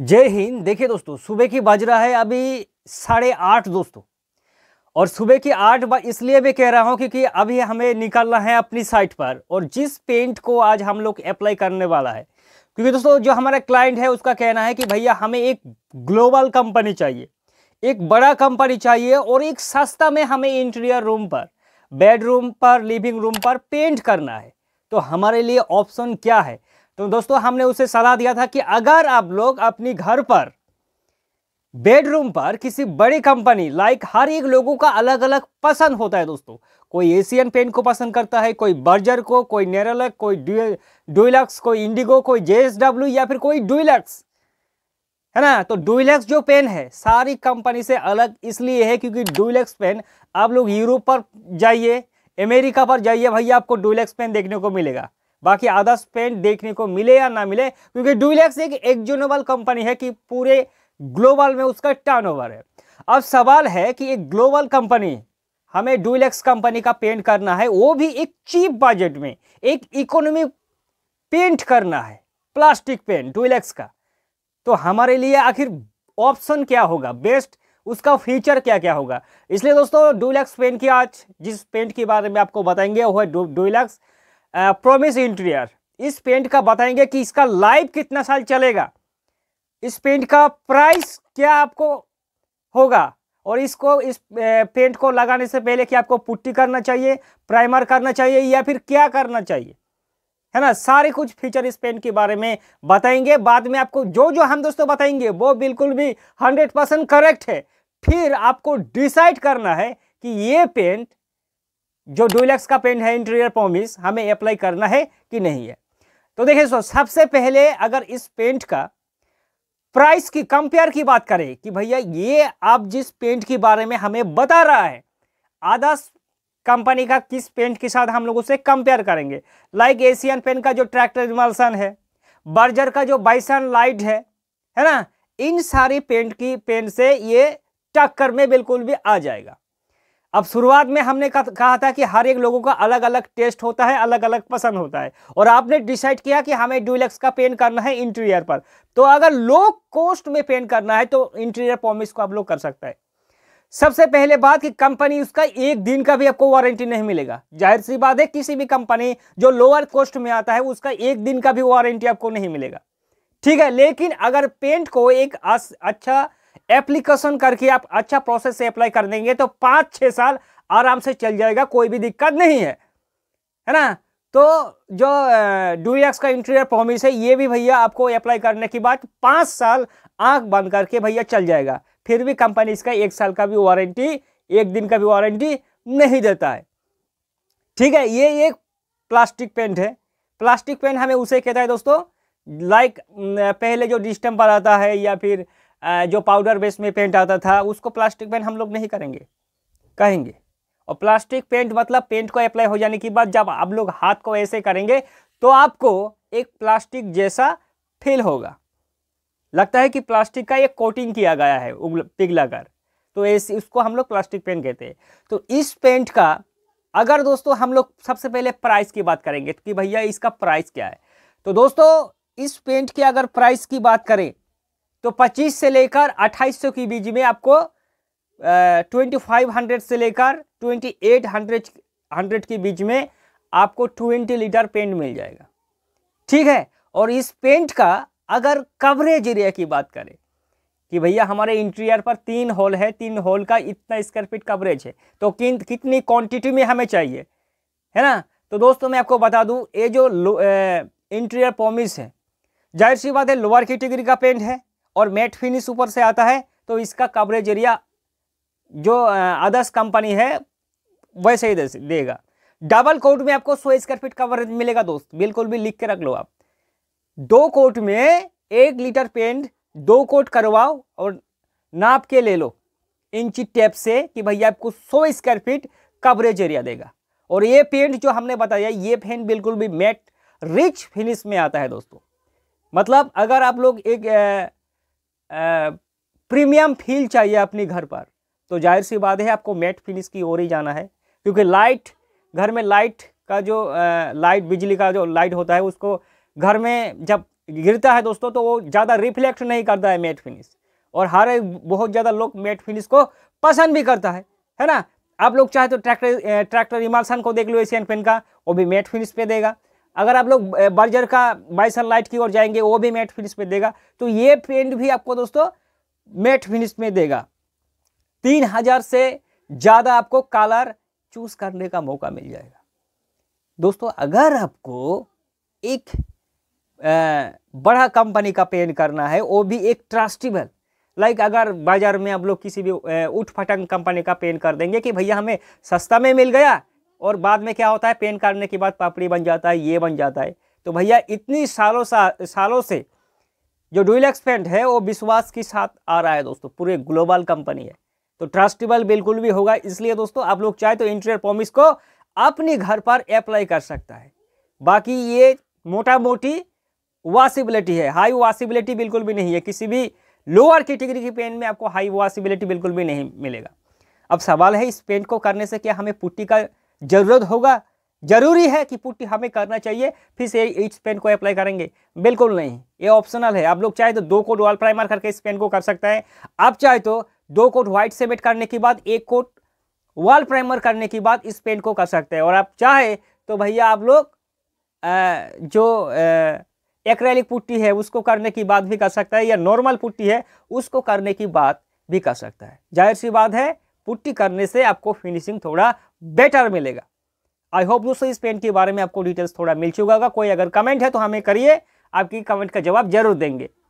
जय हिंद देखिए दोस्तों सुबह की बज रहा है अभी साढ़े आठ दोस्तों और सुबह की आठ बार इसलिए भी कह रहा हूँ क्योंकि अभी हमें निकालना है अपनी साइट पर और जिस पेंट को आज हम लोग अप्लाई करने वाला है क्योंकि दोस्तों जो हमारा क्लाइंट है उसका कहना है कि भैया हमें एक ग्लोबल कंपनी चाहिए एक बड़ा कंपनी चाहिए और एक सस्ता में हमें इंटीरियर रूम पर बेडरूम पर लिविंग रूम पर पेंट करना है तो हमारे लिए ऑप्शन क्या है तो दोस्तों हमने उसे सलाह दिया था कि अगर आप लोग अपनी घर पर बेडरूम पर किसी बड़ी कंपनी लाइक हर एक लोगों का अलग अलग पसंद होता है दोस्तों कोई एशियन पेंट को पसंद करता है कोई बर्जर को कोई नेरोलक कोई डुलक्स कोई इंडिगो कोई जेएसडब्ल्यू या फिर कोई डुलक्स है ना तो डुलक्स जो पेन है सारी कंपनी से अलग इसलिए है क्योंकि डुलक्स पेन आप लोग यूरोप पर जाइए अमेरिका पर जाइए भैया आपको डुलक्स पेन देखने को मिलेगा बाकी आधा स्पेंड देखने को मिले या ना मिले क्योंकि डुलेक्स एक एक्जोनोबल कंपनी है कि पूरे ग्लोबल में उसका टर्नओवर है अब सवाल है कि एक ग्लोबल कंपनी हमें डुलेक्स कंपनी का पेंट करना है वो भी एक चीप बजट में एक इकोनॉमी पेंट करना है प्लास्टिक पेंट डुलेक्स का तो हमारे लिए आखिर ऑप्शन क्या होगा बेस्ट उसका फीचर क्या क्या होगा इसलिए दोस्तों डुलेक्स पेंट की आज जिस पेंट के बारे में आपको बताएंगे वो है डुलैक्स प्रोमिस इंटीरियर इस पेंट का बताएंगे कि इसका लाइफ कितना साल चलेगा इस पेंट का प्राइस क्या आपको होगा और इसको इस पेंट को लगाने से पहले कि आपको पुट्टी करना चाहिए प्राइमर करना चाहिए या फिर क्या करना चाहिए है ना सारे कुछ फीचर इस पेंट के बारे में बताएंगे बाद में आपको जो जो हम दोस्तों बताएंगे वो बिल्कुल भी हंड्रेड परसेंट करेक्ट है फिर आपको डिसाइड करना है कि ये पेंट जो डुलक्स का पेंट है इंटीरियर पॉमिस हमें अप्लाई करना है कि नहीं है तो देखिए सो सबसे पहले अगर इस पेंट का प्राइस की कंपेयर की बात करें कि भैया ये आप जिस पेंट के बारे में हमें बता रहा है आदर्श कंपनी का किस पेंट के साथ हम लोग उसे कंपेयर करेंगे लाइक एशियन पेंट का जो ट्रैक्टर इमल्सन है बर्जर का जो बाइसन लाइट है है ना इन सारी पेंट की पेंट से ये टक्कर में बिल्कुल भी आ जाएगा अब शुरुआत में हमने कहा था कि हर एक लोगों का अलग अलग टेस्ट होता है अलग अलग पसंद होता है और आपने डिसाइड किया कि हमें ड्यूलेक्स का पेंट करना है इंटीरियर पर तो अगर लो कॉस्ट में पेंट करना है तो इंटीरियर पॉमिस को आप लोग कर सकता है सबसे पहले बात कि कंपनी उसका एक दिन का भी आपको वारंटी नहीं मिलेगा जाहिर सी बात है किसी भी कंपनी जो लोअर कॉस्ट में आता है उसका एक दिन का भी वारंटी आपको नहीं मिलेगा ठीक है लेकिन अगर पेंट को एक अच्छा एप्लीकेशन करके आप अच्छा प्रोसेस से अप्लाई कर देंगे तो पाँच छह साल आराम से चल जाएगा कोई भी दिक्कत नहीं है है ना तो जो डूएक्स का इंटीरियर प्रॉमिस है ये भी भैया आपको अप्लाई करने के बाद पांच साल आंख बंद करके भैया चल जाएगा फिर भी कंपनी इसका एक साल का भी वारंटी एक दिन का भी वारंटी नहीं देता है ठीक है ये एक प्लास्टिक पेंट है प्लास्टिक पेंट हमें उसे कहता है दोस्तों लाइक पहले जो डिस्टम्पर आता है या फिर जो पाउडर बेस में पेंट आता था उसको प्लास्टिक पेंट हम लोग नहीं करेंगे कहेंगे और प्लास्टिक पेंट मतलब पेंट को अप्लाई हो जाने के बाद जब आप लोग हाथ को ऐसे करेंगे तो आपको एक प्लास्टिक जैसा फील होगा लगता है कि प्लास्टिक का एक कोटिंग किया गया है पिघलाकर तो ऐसे उसको हम लोग प्लास्टिक पेंट कहते हैं तो इस पेंट का अगर दोस्तों हम लोग सबसे पहले प्राइस की बात करेंगे कि भैया इसका प्राइस क्या है तो दोस्तों इस पेंट की अगर प्राइस की बात करें तो 25 से लेकर 2800 के बीच में आपको ट्वेंटी फाइव हंड्रेड से लेकर ट्वेंटी एट हंड्रेड हंड्रेड के बीच में आपको ट्वेंटी लीटर पेंट मिल जाएगा ठीक है और इस पेंट का अगर कवरेज एरिया की बात करें कि भैया हमारे इंटीरियर पर तीन होल है तीन होल का इतना स्क्वायर फीट कवरेज है तो किन कितनी क्वांटिटी में हमें चाहिए है ना तो दोस्तों मैं आपको बता दूं ये जो इंटीरियर पॉमिस है जाहिर सी बात है लोअर कैटेगरी का पेंट है और मेट फिनिश ऊपर से आता है तो इसका कवरेज एरिया जो अदर्स कंपनी है वैसे ही देगा डबल कोट में आपको सौ स्क्वायर फीट कवरेज मिलेगा दोस्त बिल्कुल भी लिख के रख लो आप दो कोट में एक लीटर पेंट दो कोट करवाओ और नाप के ले लो इंची टेप से कि भैया आपको सौ स्क्वायर फीट कवरेज एरिया देगा और ये पेंट जो हमने बताया ये पेंट बिल्कुल भी मैट रिच फिनिश में आता है दोस्तों मतलब अगर आप लोग एक प्रीमियम फील चाहिए अपने घर पर तो जाहिर सी बात है आपको मैट फिनिश की ओर ही जाना है क्योंकि लाइट घर में लाइट का जो लाइट बिजली का जो लाइट होता है उसको घर में जब गिरता है दोस्तों तो वो ज़्यादा रिफ्लेक्ट नहीं करता है मैट फिनिश और हर एक बहुत ज़्यादा लोग मैट फिनिश को पसंद भी करता है है ना आप लोग चाहे तो ट्रैक्टर ट्रैक्टर इमालसन को देख लो एशियन पेन का वो भी मैट फिनिश पे देगा अगर आप लोग बर्जर का बाई सनलाइट की ओर जाएंगे वो भी मैट फिनिश में देगा तो ये पेंट भी आपको दोस्तों मैट फिनिश में देगा तीन हजार से ज़्यादा आपको कलर चूज करने का मौका मिल जाएगा दोस्तों अगर आपको एक बड़ा कंपनी का पेंट करना है वो भी एक ट्रस्टेबल लाइक अगर बाज़ार में आप लोग किसी भी उठ फटंग कंपनी का पेंट कर देंगे कि भैया हमें सस्ता में मिल गया और बाद में क्या होता है पेन काटने के बाद पापड़ी बन जाता है ये बन जाता है तो भैया इतनी सालों सा सालों से जो डुलेक्स एक्सपेंट है वो विश्वास के साथ आ रहा है दोस्तों पूरे ग्लोबल कंपनी है तो ट्रस्टेबल बिल्कुल भी होगा इसलिए दोस्तों आप लोग चाहे तो इंटीरियर पॉमिस को अपने घर पर अप्लाई कर सकता है बाकी ये मोटा मोटी वासिबिलिटी है हाई वासीबिलिटी बिल्कुल भी नहीं है किसी भी लोअर कैटेगरी की, पेंट पेन में आपको हाई वासीबिलिटी बिल्कुल भी नहीं मिलेगा अब सवाल है इस पेंट को करने से क्या हमें पुट्टी का जरूरत होगा जरूरी है कि पुट्टी हमें करना चाहिए फिर से इस पेन को अप्लाई करेंगे बिल्कुल नहीं ये ऑप्शनल है आप लोग चाहे तो दो कोट वॉल प्राइमर करके इस पेन को कर सकते हैं आप चाहे तो दो कोट व्हाइट सीमेंट करने के बाद एक कोट वॉल प्राइमर करने के बाद इस पेन को कर सकते हैं और आप चाहे तो भैया आप लोग जो एक्रेलिक पुट्टी है उसको करने की बात भी कर सकता है या नॉर्मल पुट्टी है उसको करने की बात भी कर सकता है जाहिर सी बात है पुट्टी करने से आपको फिनिशिंग थोड़ा बेटर मिलेगा आई होप दोस्तों इस पेंट के बारे में आपको डिटेल्स थोड़ा मिल चुका होगा कोई अगर कमेंट है तो हमें करिए आपकी कमेंट का जवाब जरूर देंगे